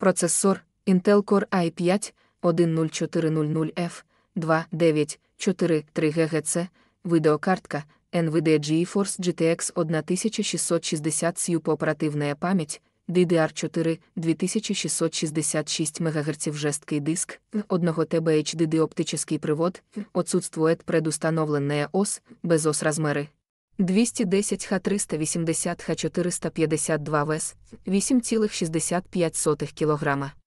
Процесор Intel Core i 5 10400F 2943 ГГц, видеокартка NVIDIA GeForce GTX 1660 SUP оперативная память, DDR4 2666 МГц жесткий диск, 1 ТБ HDD оптический привод, отсутствует предустановленная ОС, без ОС размеры, 210 Х380 Х452 вес 8,65 кілограма.